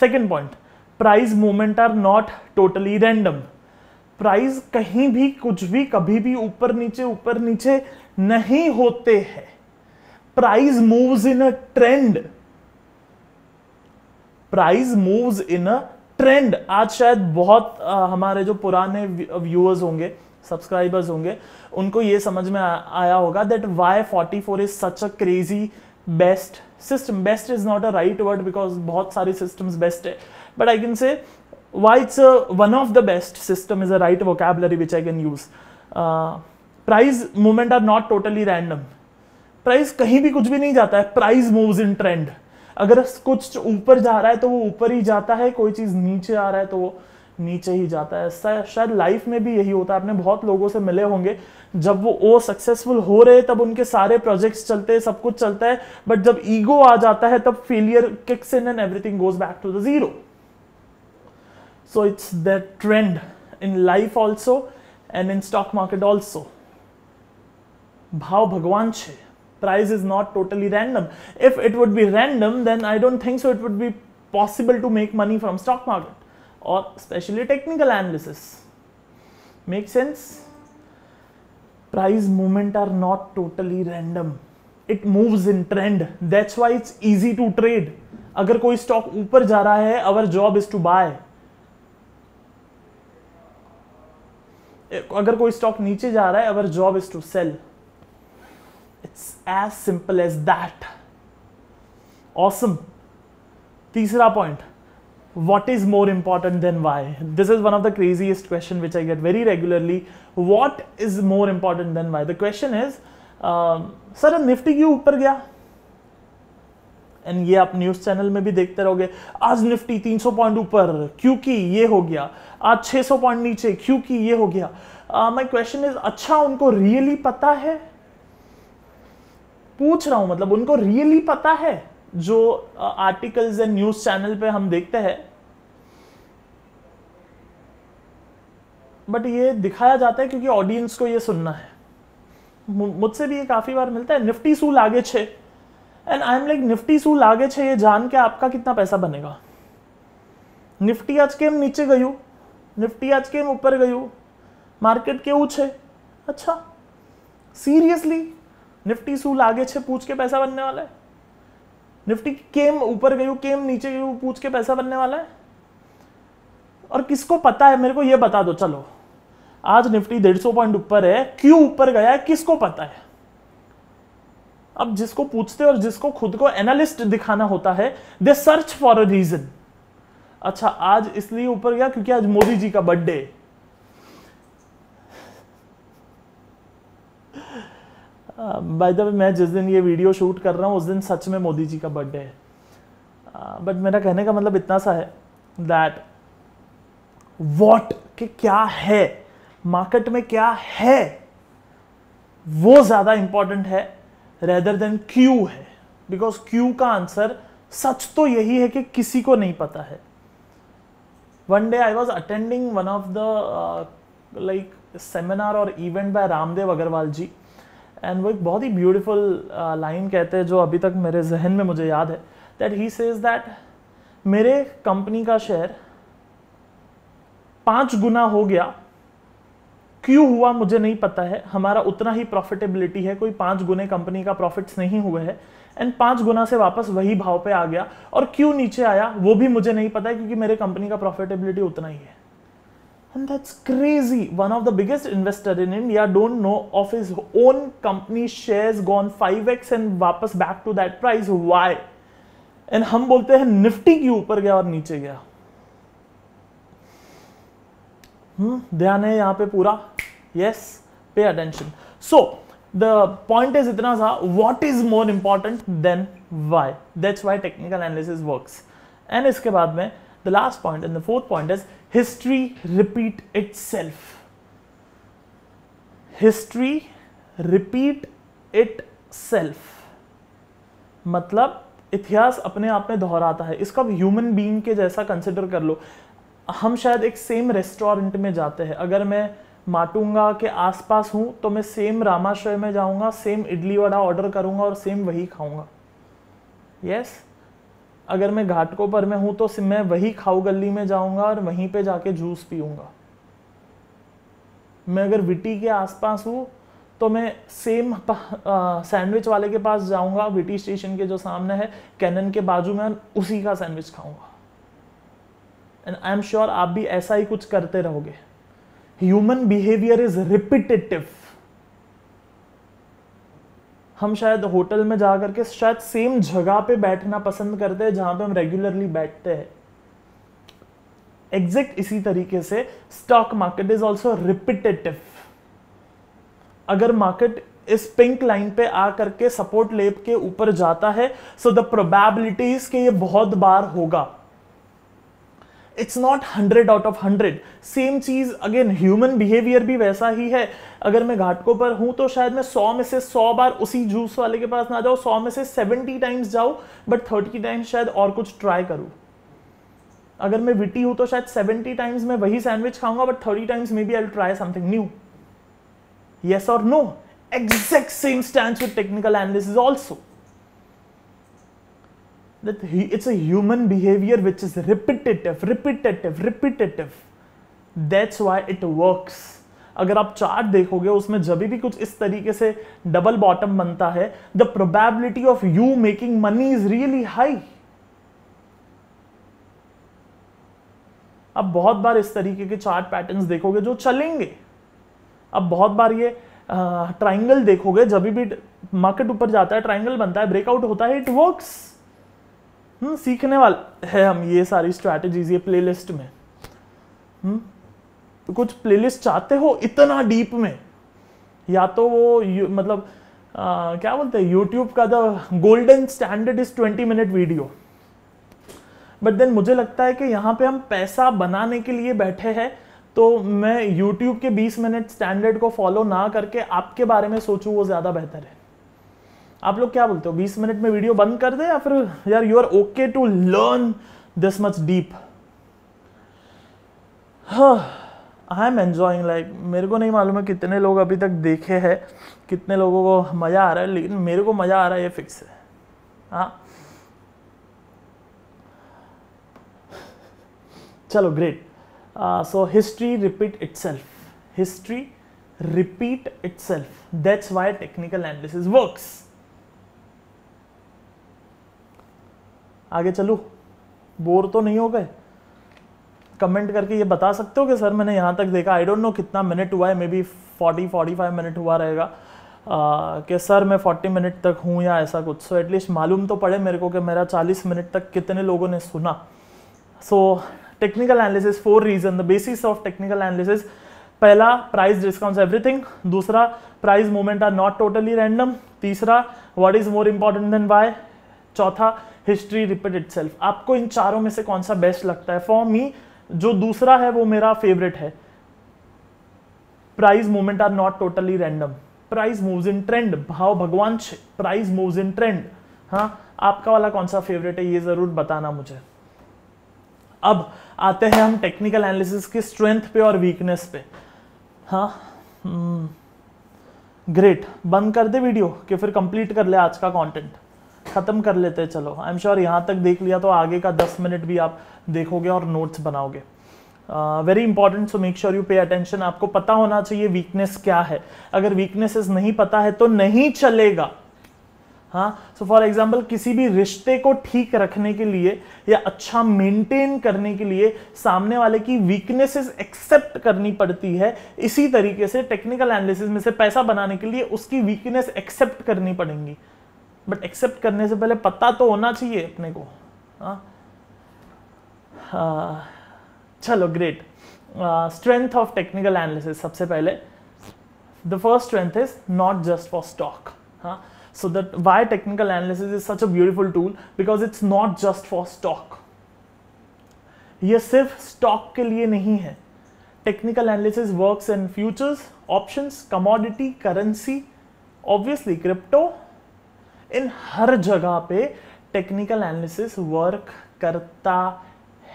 second point price movement are not totally random price कहीं भी कुछ भी कभी भी ऊपर नीचे ऊपर नीचे नहीं होते हैं price moves in a trend price moves in a trend आज शायद बहुत आ, uh, हमारे जो पुराने व्यूअर्स होंगे सब्सक्राइबर्स होंगे उनको ये समझ में आ, आया होगा that why forty four is such a crazy best system best is not a right word because बहुत सारे सिस्टम्स बेस्ट है but I can say why it's one of the best system is a right vocabulary which I can use price movement are not totally random totally price कहीं भी कुछ भी नहीं जाता है प्राइस मूव्स इन ट्रेंड अगर कुछ ऊपर जा रहा है तो वो ऊपर ही जाता है कोई चीज़ नीचे आ रहा है तो वो नीचे ही जाता है शायद लाइफ में भी यही होता है आपने बहुत लोगों से मिले होंगे जब वो ओ सक्सेसफुल हो रहे तब उनके सारे प्रोजेक्ट्स चलते हैं सब कुछ चलता है बट जब ईगो आ जाता है तब failure kicks in and everything goes back to the zero so it's the trend in life also and in stock market also भाव भगवान छे price is not totally random if it would be random then I don't think so it would be possible to make money from stock market और specially technical analysis make sense price movement are not totally random it moves in trend that's why it's easy to trade अगर कोई stock ऊपर जा रहा है our job is to buy अगर कोई stock नीचे जा रहा है our job is to sell it's as simple as that awesome तीसरा point what is more important than why? This is one of the craziest question which I get very regularly. What is more important than why? The question is, sir um, Nifty क्यों ऊपर गया and ये आप news channel में भी देखते रहोगे आज निफ्टी 300 पॉइंट ऊपर क्योंकि ये हो गया आज 600 पॉइंट नीचे क्योंकि ये हो गया माय क्वेश्चन इज अच्छा उनको रियली पता है पूछ रहा हूं मतलब उनको रियली पता है जो आर्टिकल्स एंड न्यूज़ चैनल पे हम देखते हैं बट ये दिखाया जाता है क्योंकि ऑडियंस को ये सुनना है मुझसे भी ये काफ़ी बार मिलता है निफ्टी सूल आगे छे and I am like Nifty सूल आगे छे ये जान के आपका कितना पैसा बनेगा निफ्टी आज हम नीचे गयू निफ्टी आज हम ऊपर गयू मार्केट के ऊँचे अच्छा सीरियसली निफ्टी શું लागे छे पूछ के पैसा बनने वाला है निफ्टी केम ऊपर गयू केम नीचे गयू पूछ के पैसा बनने वाला है और किसको पता है मेरे को ये बता दो चलो आज निफ्टी डेढ़ सौ पॉइंट ऊपर है क्यों ऊपर गया है किसको पता है अब जिसको पूछते और जिसको खुद को एनालिस्ट दिखाना होता है they search for a reason अच्छा आज इसलिए ऊपर गया क्योंकि आज मोदी जी का बर्थडे बाय द वे मैं जिस दिन ये वीडियो शूट कर रहा हूँ उस दिन सच में मोदी जी का बर्थडे है बट uh, मेरा कहने का मतलब इतना सा है दैट वॉट के क्या है मार्केट में क्या है वो ज़्यादा इंपॉर्टेंट है रेदर देन क्यू है बिकॉज क्यू का आंसर सच तो यही है कि किसी को नहीं पता है one day I was attending one of the like seminar और event by Ramdev Agrawal ji and वो एक बहुत ही ब्यूटिफुल लाइन uh, कहते हैं जो अभी तक मेरे जहन में मुझे याद है दैट ही सेज दैट मेरे कंपनी का शेयर पांच गुना हो गया क्यों हुआ मुझे नहीं पता है हमारा उतना ही प्रॉफिटेबिलिटी है कोई पांच गुने कंपनी का प्रॉफिट्स नहीं हुए है एंड पांच गुना से वापस वही भाव पे आ गया और क्यों नीचे आया वो भी मुझे नहीं पता है क्योंकि मेरे कंपनी का प्रॉफिटेबिलिटी उतना ही है and that's crazy one of the biggest investor in india don't know of his own company shares gone 5x and वापस back to that price why and हम बोलते हैं निफ्टी के ऊपर गया और नीचे गया हम्म, ध्यान है यहां पे पूरा yes pay attention so the point is इतना सा what is more important than why that's why technical analysis works and इसके बाद में the last point and the fourth point is history repeat itself history repeat itself मतलब इतिहास अपने आप में दोहराता है इसको ह्यूमन बीइंग के जैसा कंसिडर कर लो हम शायद एक सेम रेस्टोरेंट में जाते हैं अगर मैं माटुंगा के आसपास हूँ तो मैं सेम रामाश्रय में जाऊँगा सेम इडली वड़ा ऑर्डर करूँगा और सेम वही खाऊँगा यस yes? अगर मैं घाटकों पर में हूँ तो मैं वही खाऊ गली में जाऊँगा और वहीं पे जाके जूस पीऊँगा मैं अगर विटी के आसपास हूँ तो मैं सेम सैंडविच वाले के पास जाऊँगा विटी स्टेशन के जो सामने है कैनन के बाजू में उसी का सैंडविच खाऊँगा एंड आई एम श्योर आप भी ऐसा ही कुछ करते रहोगे ह्यूमन बिहेवियर इज रिपीटेटिव हम शायद होटल में जा करके शायद सेम जगह पे बैठना पसंद करते हैं जहां पे हम रेगुलरली बैठते हैं एग्जैक्ट इसी तरीके से stock market is also repetitive अगर मार्केट इस पिंक लाइन पे आ करके सपोर्ट लेप के ऊपर जाता है सो द प्रोबेबिलिटीज के ये बहुत बार होगा it's not hundred out of hundred same चीज़ अगेन ह्यूमन बिहेवियर भी वैसा ही है अगर मैं घाटकों पर हूं तो शायद मैं सौ में से सौ बार उसी जूस वाले के पास ना जाऊँ सौ में से सेवेंटी टाइम्स जाऊँ बट थर्टी टाइम्स शायद और कुछ ट्राई करूँ अगर मैं विटी हूं तो शायद सेवेंटी टाइम्स मैं वही सैंडविच खाऊंगा but thirty times maybe I try something new yes और no exact same stand with technical analysis also that he, it's a human behavior which is repetitive repetitive repetitive that's why it works. अगर आप chart देखोगे उसमें जब भी कुछ इस तरीके से डबल बॉटम बनता है the probability of you making money is really high अब बहुत बार इस तरीके के चार्ट पैटर्न्स देखोगे जो चलेंगे अब बहुत बार ये ट्राइंगल देखोगे जब भी मार्केट ऊपर जाता है ट्राइंगल बनता है ब्रेकआउट होता है इट वर्क्स हम्म सीखने वाले है हम ये सारी स्ट्रैटेजीज ये प्लेलिस्ट में हम्म तो कुछ प्लेलिस्ट चाहते हो इतना डीप में या तो वो मतलब आ, क्या बोलते हैं यूट्यूब का the golden standard is twenty minute video but then मुझे लगता है कि यहाँ पे हम पैसा बनाने के लिए बैठे हैं तो मैं यूट्यूब के 20 मिनट स्टैंडर्ड को फॉलो ना करके आपके बारे में सोचूं वो ज़्यादा बेहतर है आप लोग क्या बोलते हो 20 मिनट में वीडियो बंद कर दे या फिर यार you are okay to learn this much deep I am enjoying like मेरे को नहीं मालूम है कितने लोग अभी तक देखे हैं कितने लोगों को मज़ा आ रहा है लेकिन मेरे को मज़ा आ रहा है ये फिक्स है हाँ चलो great so history repeat itself history repeat itself that's why technical analysis works आगे चलू बोर तो नहीं हो गए कमेंट करके ये बता सकते हो कि सर मैंने यहाँ तक देखा आई डोंट नो कितना मिनट हुआ है maybe forty forty five minute हुआ रहेगा कि सर मैं फोर्टी मिनट तक हूँ या ऐसा कुछ सो so, एटलीस्ट मालूम तो पड़े मेरे को कि मेरा चालीस मिनट तक कितने लोगों ने सुना so technical analysis four reason the basis of technical analysis पहला प्राइस डिस्काउंट एवरीथिंग दूसरा price movement are not totally random तीसरा what is more important than why चौथा हिस्ट्री रिपीट इट आपको इन चारों में से कौन सा बेस्ट लगता है फॉर मी जो दूसरा है वो मेरा फेवरेट है price movement are not totally random price move in trend भाव भगवान प्राइज मूव इन ट्रेंड हाँ आपका वाला कौन सा फेवरेट है ये जरूर बताना मुझे अब आते हैं हम टेक्निकल एनालिसिस की स्ट्रेंथ पे और वीकनेस पे हाँ ग्रेट हम्म, बंद कर दे वीडियो कि फिर कंप्लीट कर ले आज का कंटेंट ख़त्म कर लेते हैं चलो आई एम श्योर यहाँ तक देख लिया तो आगे का दस मिनट भी आप देखोगे और नोट्स बनाओगे very important so make sure you pay attention आपको पता होना चाहिए वीकनेस क्या है अगर वीकनेसेस नहीं पता है तो नहीं चलेगा हाँ सो फॉर एग्जाम्पल किसी भी रिश्ते को ठीक रखने के लिए या अच्छा मेंटेन करने के लिए सामने वाले की वीकनेसेस एक्सेप्ट करनी पड़ती है इसी तरीके से टेक्निकल एनालिसिस में से पैसा बनाने के लिए उसकी वीकनेस एक्सेप्ट करनी पड़ेंगी बट एक्सेप्ट करने से पहले पता तो होना चाहिए अपने को हाँ, हाँ। चलो great strength of technical analysis सबसे पहले the first strength is not just for stock हाँ so why technical analysis is such such a beautiful tool because it's not just for ये सिर्फ स्टॉक के लिए नहीं है technical analysis works in futures options commodity currency obviously crypto in हर जगह पे टेक्निकल एनालिसिस वर्क करता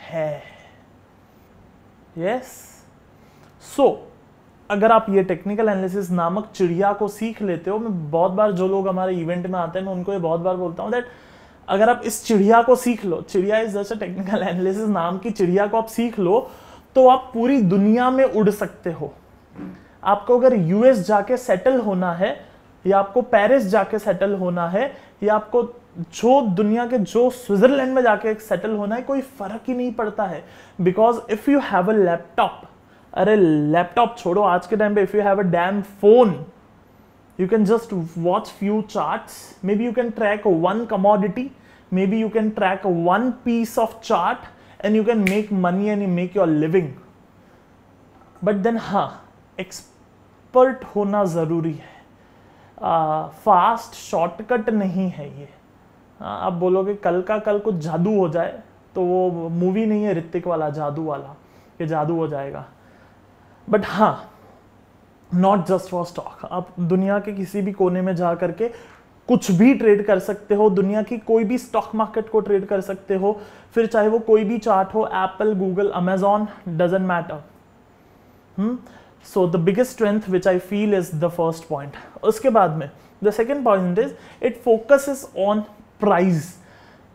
है यस सो so, अगर आप ये टेक्निकल एनालिसिस नामक चिड़िया को सीख लेते हो मैं बहुत बार जो लोग हमारे इवेंट में आते हैं मैं उनको ये बहुत बार बोलता हूँ दैट अगर आप इस चिड़िया को सीख लो चिड़िया इज जस्ट टेक्निकल एनालिसिस नाम की चिड़िया को आप सीख लो तो आप पूरी दुनिया में उड़ सकते हो आपको अगर यूएस जाके सेटल होना है या आपको पेरिस जाके सेटल होना है या आपको जो दुनिया के जो स्विट्जरलैंड में जाके सेटल होना है कोई फर्क ही नहीं पड़ता है because if you have a laptop अरे लैपटॉप छोड़ो आज के टाइम पे if you have a damn phone you can just watch few chart maybe you can track one commodity maybe you can track one piece of chart and you can make money and you make your living but then हा expert होना जरूरी है fast shortcut नहीं है ये आप बोलोगे कल का कल कुछ जादू हो जाए तो वो मूवी नहीं है ऋतिक वाला जादू वाला कि जादू हो जाएगा बट हाँ नॉट जस्ट फॉर स्टॉक आप दुनिया के किसी भी कोने में जा करके कुछ भी ट्रेड कर सकते हो दुनिया की कोई भी स्टॉक मार्केट को ट्रेड कर सकते हो फिर चाहे वो कोई भी चार्ट हो Apple Google Amazon doesn't matter hmm so the biggest strength which I feel is the first point उसके बाद में the second point is it focus is on price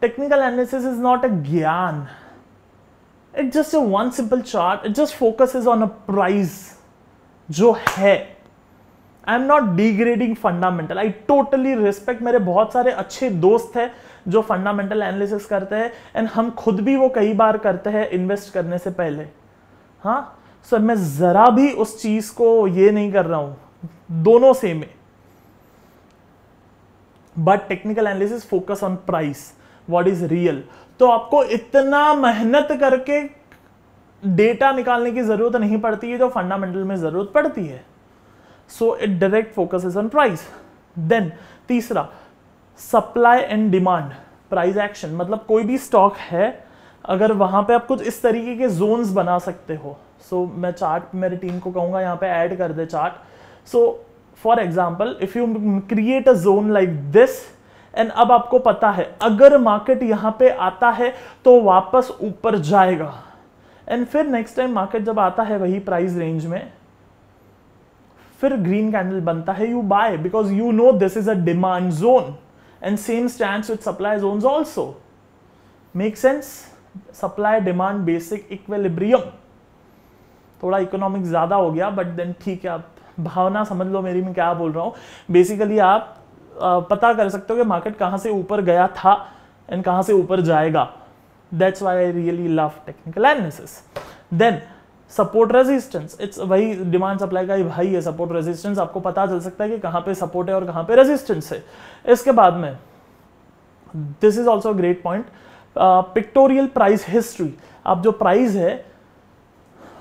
technical analysis is not a ज्ञान it just a one simple chart it just focus is on a price जो है I am not degrading fundamental I totally respect मेरे बहुत सारे अच्छे दोस्त हैं जो फंडामेंटल एनालिसिस करते हैं एंड हम खुद भी वो कई बार करते हैं इन्वेस्ट करने से पहले हाँ सर मैं ज़रा भी उस चीज़ को ये नहीं कर रहा हूं दोनों सेम है but technical analysis focus on price what is real तो आपको इतना मेहनत करके डेटा निकालने की ज़रूरत नहीं पड़ती है जो फंडामेंटल में ज़रूरत पड़ती है so it direct focus is on price then तीसरा supply and demand price action मतलब कोई भी स्टॉक है अगर वहां पे आप कुछ इस तरीके के जोन्स बना सकते हो सो so, मैं चार्ट मेरी टीम को कहूँगा यहाँ पे ऐड कर दे chart so for example if you create a zone like this and अब आपको पता है अगर मार्केट यहाँ पे आता है तो वापस ऊपर जाएगा एंड फिर नेक्स्ट टाइम मार्केट जब आता है वही प्राइस रेंज में फिर ग्रीन कैंडल बनता है you buy because you know this is a demand zone and same stand with supply zone also make sense supply demand basic equilibrium थोड़ा इकोनॉमिक ज़्यादा हो गया बट देन ठीक है आप भावना समझ लो मेरी मैं क्या बोल रहा हूँ बेसिकली आप पता कर सकते हो कि मार्केट कहाँ से ऊपर गया था एंड कहाँ से ऊपर जाएगा that's why I really love technical analysis then support resistance it's वही डिमांड सप्लाई का ही भाई है सपोर्ट रेजिस्टेंस आपको पता चल सकता है कि कहाँ पे सपोर्ट है और कहाँ पे रेजिस्टेंस है इसके बाद में this is also great point pictorial price history आप जो प्राइस है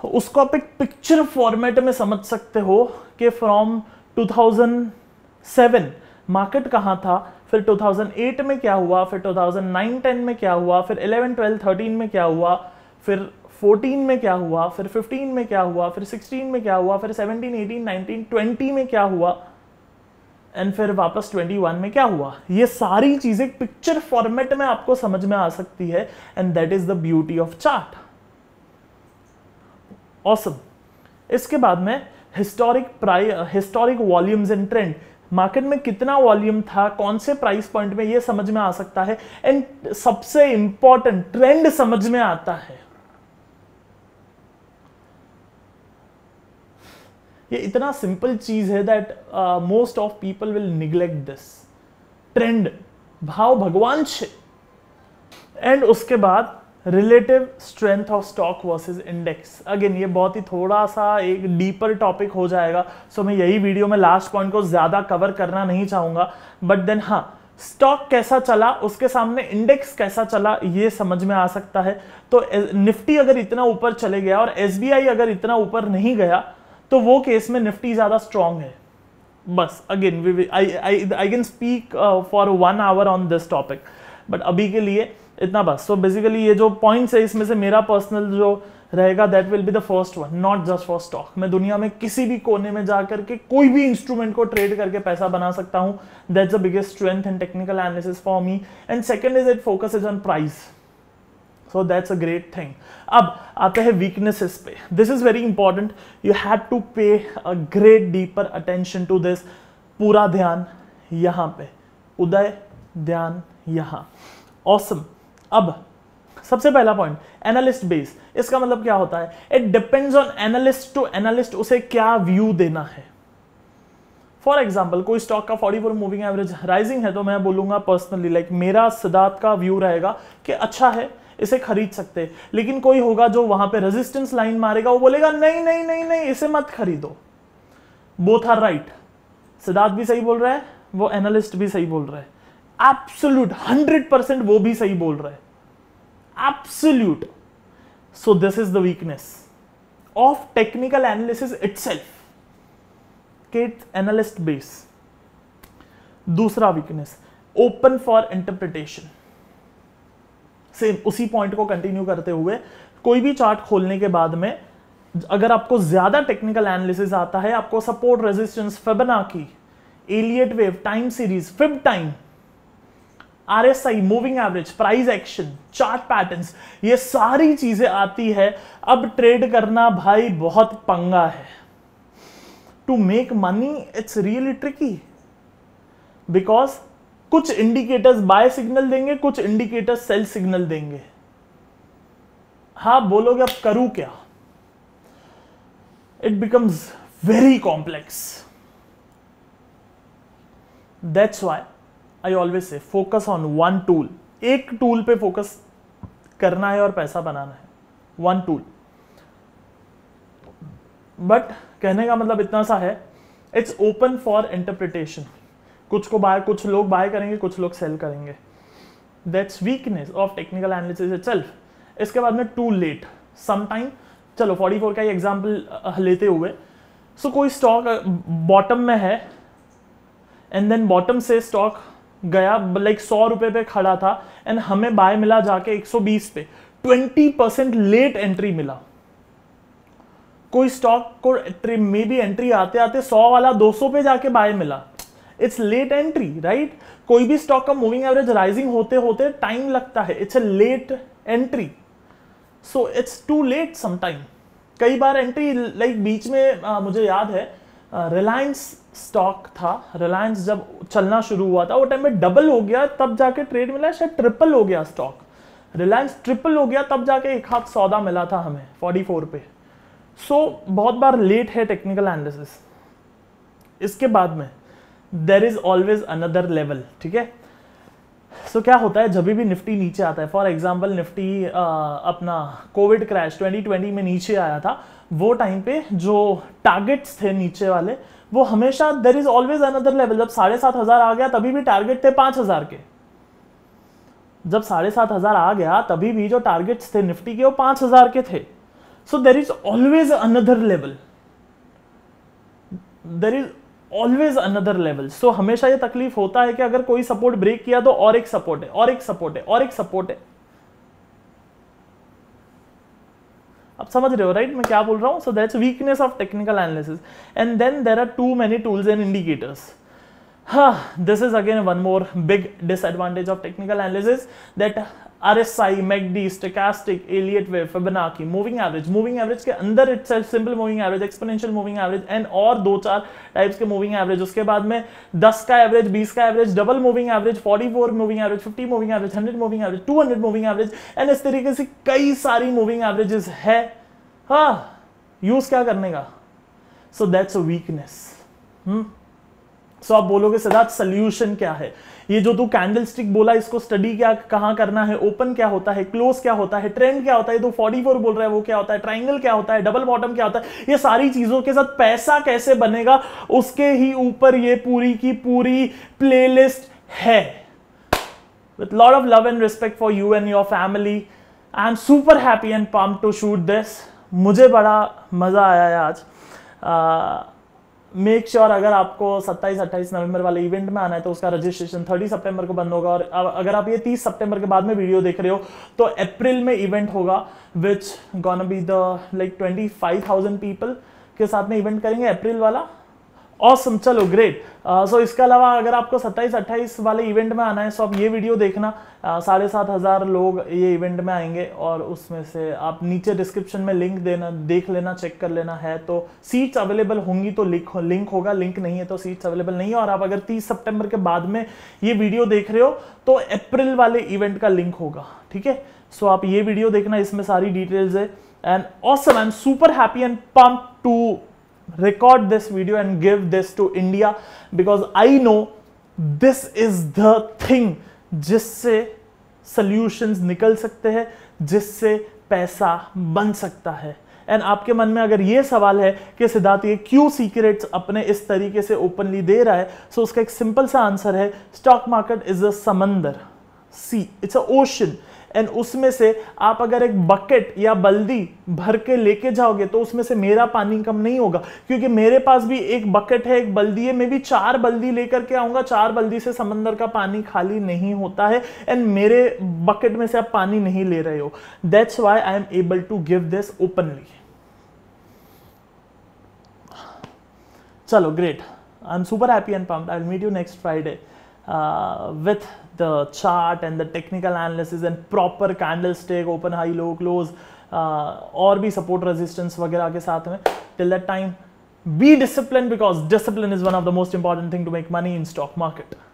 उसको आप एक पिक्चर फॉर्मेट में समझ सकते हो कि फ्रॉम 2007 मार्केट कहाँ था फिर 2008 में क्या हुआ फिर 2009-10 में क्या हुआ फिर 11-12-13 में क्या हुआ फिर 14 में क्या हुआ फिर 15 में क्या हुआ फिर 16 में क्या हुआ फिर 17, 18, 19, 20 में क्या हुआ एंड फिर वापस 21 में क्या हुआ ये सारी चीज़ें पिक्चर फॉर्मेट में आपको समझ में आ सकती है and that is the beauty of chart awesome इसके बाद में historic price historic volumes and trend market में कितना वॉल्यूम था कौन से प्राइस पॉइंट में ये समझ में आ सकता है एंड सबसे इंपॉर्टेंट ट्रेंड समझ में आता है ये इतना सिंपल चीज है that most of people will neglect this trend भाव भगवान छे एंड उसके बाद relative strength of stock versus index again ये बहुत ही थोड़ा सा एक डीपर टॉपिक हो जाएगा सो so मैं यही वीडियो में लास्ट पॉइंट को ज़्यादा कवर करना नहीं चाहूंगा बट देन हाँ स्टॉक कैसा चला उसके सामने इंडेक्स कैसा चला ये समझ में आ सकता है तो निफ्टी अगर इतना ऊपर चले गया और एस अगर इतना ऊपर नहीं गया तो वो केस में निफ्टी ज़्यादा स्ट्रांग है बस again I I can speak for one hour on this topic but अभी के लिए इतना बस सो so बेसिकली ये जो पॉइंट्स है इसमें से मेरा पर्सनल जो रहेगा that will be the first one not just for stock मैं दुनिया में किसी भी कोने में जा करके कोई भी इंस्ट्रूमेंट को ट्रेड करके पैसा बना सकता हूं that's the biggest strength and technical analysis for me and second is it focus is on price so that's a great thing अब आते हैं वीकनेसेस पे this is very important you have to pay a great deeper attention to this पूरा ध्यान यहां पे उदय ध्यान यहां ऑसम awesome. अब सबसे पहला पॉइंट एनालिस्ट बेस इसका मतलब क्या होता है it depends on analyst to analyst उसे क्या व्यू देना है फॉर एग्जाम्पल कोई स्टॉक का 44 मूविंग एवरेज राइजिंग है तो मैं बोलूंगा पर्सनली लाइक like, मेरा सिद्धार्थ का व्यू रहेगा कि अच्छा है इसे खरीद सकते लेकिन कोई होगा जो वहां पे रेजिस्टेंस लाइन मारेगा वो बोलेगा नहीं नहीं नहीं नहीं इसे मत खरीदो बोथ आर राइट सिद्धार्थ भी सही बोल रहा है वो एनालिस्ट भी सही बोल रहा है एब्सोल्यूट हंड्रेड परसेंट वो भी सही बोल रहा है absolute so this is the weakness of technical analysis it get analyst base दूसरा weakness open for interpretation same उसी पॉइंट को कंटिन्यू करते हुए कोई भी चार्ट खोलने के बाद में अगर आपको ज्यादा टेक्निकल एनालिसिस आता है आपको support resistance Fibonacci Elliott wave time series fib time RSI moving average price action chart patterns ये सारी चीजें आती है अब ट्रेड करना भाई बहुत पंगा है to make money it's really tricky because कुछ इंडिकेटर्स बाय सिग्नल देंगे कुछ इंडिकेटर्स सेल सिग्नल देंगे हाँ बोलोगे अब करूं क्या it becomes very complex that's why I always say focus on one tool एक टूल पे फोकस करना है और पैसा बनाना है वन टूल बट कहने का मतलब इतना सा है इट्स ओपन फॉर इंटरप्रिटेशन कुछ को बाय कुछ लोग बाय करेंगे कुछ लोग सेल करेंगे that's weakness of technical analysis it इसके बाद में टू लेट समटाइम चलो 44 का ही एग्जाम्पल लेते हुए सो so, कोई स्टॉक बॉटम में है एंड देन बॉटम से स्टॉक गया लाइक सौ रुपए पे खड़ा था एंड हमें बाय मिला जाके 120 पे 20 परसेंट लेट एंट्री मिला कोई स्टॉक को मे बी एंट्री आते आते 100 वाला 200 पे जाके बाय मिला इट्स लेट एंट्री राइट कोई भी स्टॉक का मूविंग एवरेज राइजिंग होते होते टाइम लगता है it's a late entry so it's too late sometime कई बार एंट्री लाइक like, बीच में आ, मुझे याद है रिलायंस स्टॉक था रिलायंस जब चलना शुरू हुआ था वो टाइम में डबल हो गया तब जाके ट्रेड मिला शायद ट्रिपल हो गया स्टॉक रिलायंस ट्रिपल हो गया तब जाके एक हाथ सौदा मिला था हमें 44 पे सो so, बहुत बार लेट है टेक्निकल एनालिसिस इसके बाद में there is always another level ठीक है सो क्या होता है जब भी निफ्टी नीचे आता है फॉर एग्जाम्पल निफ्टी अपना कोविड क्रैश 2020 में नीचे आया था वो टाइम पे जो टारगेट्स थे नीचे वाले वो हमेशा there is always another level जब साढ़े सात हज़ार आ गया तभी भी टारगेट थे पांच हज़ार के जब साढ़े सात हज़ार आ गया तभी भी जो टारगेट्स थे निफ्टी के वो पांच हज़ार के थे so there is always another level there is always another level so हमेशा ये तकलीफ होता है कि अगर कोई सपोर्ट ब्रेक किया तो और एक सपोर्ट है और एक सपोर्ट है और एक सपोर्ट है आप समझ रहे हो राइट right? मैं क्या बोल रहा हूँ so that's weakness of technical analysis and then there are too many tools and indicators Huh, this is again one more big disadvantage of technical analysis that RSI, MACD, stochastic, Elliott wave, Fibonacci, moving average, moving average के अंदर itself simple moving average, exponential moving average and और दो चार types के moving average उसके बाद में 10 का average, 20 का average, double moving average, 44 moving average, 50 moving average, 100 moving average, 200 moving average and इस तरीके से कई सारी moving averages है हाँ use क्या करने का so that's a weakness hmm? सो आप बोलोगे सिद्धार्थ सोल्यूशन क्या है ये जो तू कैंडल स्टिक बोला इसको स्टडी क्या कहां करना है ओपन क्या होता है क्लोज क्या होता है ट्रेंड क्या होता है तो 44 बोल रहा है वो क्या होता है ट्राइंगल क्या होता है डबल बॉटम क्या होता है ये सारी चीजों के साथ पैसा कैसे बनेगा उसके ही ऊपर ये पूरी की पूरी प्लेलिस्ट है with lots of love and respect for you and your family I am super happy and pump to shoot this मुझे बड़ा मजा आया है आज uh, मेक श्योर sure अगर आपको 27 28 नवंबर वाले इवेंट में आना है तो उसका रजिस्ट्रेशन 30 सितंबर को बंद होगा और अगर आप ये 30 सितंबर के बाद में वीडियो देख रहे हो तो अप्रैल में इवेंट होगा which gonna be the like twenty five thousand people के साथ में इवेंट करेंगे अप्रैल वाला ऑसम चलो ग्रेट सो uh, so इसके अलावा अगर आपको 27 28 वाले इवेंट में आना है सो आप ये वीडियो देखना uh, साढ़े सात हज़ार लोग ये इवेंट में आएंगे और उसमें से आप नीचे डिस्क्रिप्शन में लिंक देना देख लेना चेक कर लेना है तो सीट्स अवेलेबल होंगी तो लिंक लिंक होगा लिंक नहीं है तो सीट्स अवेलेबल नहीं है और आप अगर तीस सितंबर के बाद में ये वीडियो देख रहे हो तो अप्रैल वाले इवेंट का लिंक होगा ठीक है सो आप ये वीडियो देखना इसमें सारी डिटेल्स है and awesome and super happy and pump to record this video and give this to India because I know this is the thing जिससे solutions निकल सकते हैं जिससे पैसा बन सकता है एंड आपके मन में अगर ये सवाल है कि सिद्धार्थ ये क्यों सीक्रेट्स अपने इस तरीके से ओपनली दे रहा है सो so उसका एक सिंपल सा आंसर है स्टॉक मार्केट इज अ समंदर see it's a ocean and उसमें से आप अगर एक बकेट या बल्दी भर के लेके जाओगे तो उसमें से मेरा पानी कम नहीं होगा क्योंकि मेरे पास भी एक बकेट है एक बल्दी है मैं भी चार बल्दी लेकर के आऊंगा चार बल्दी से समंदर का पानी खाली नहीं होता है एंड मेरे बकेट में से आप पानी नहीं ले रहे हो that's why I am able to give this openly चलो great I am super happy and pumped I will meet you next Friday with the chart and the technical analysis and proper candlestick open high low close uh, or be support resistance वगैरह के साथ में till that time be disciplined because discipline is one of the most important thing to make money in stock market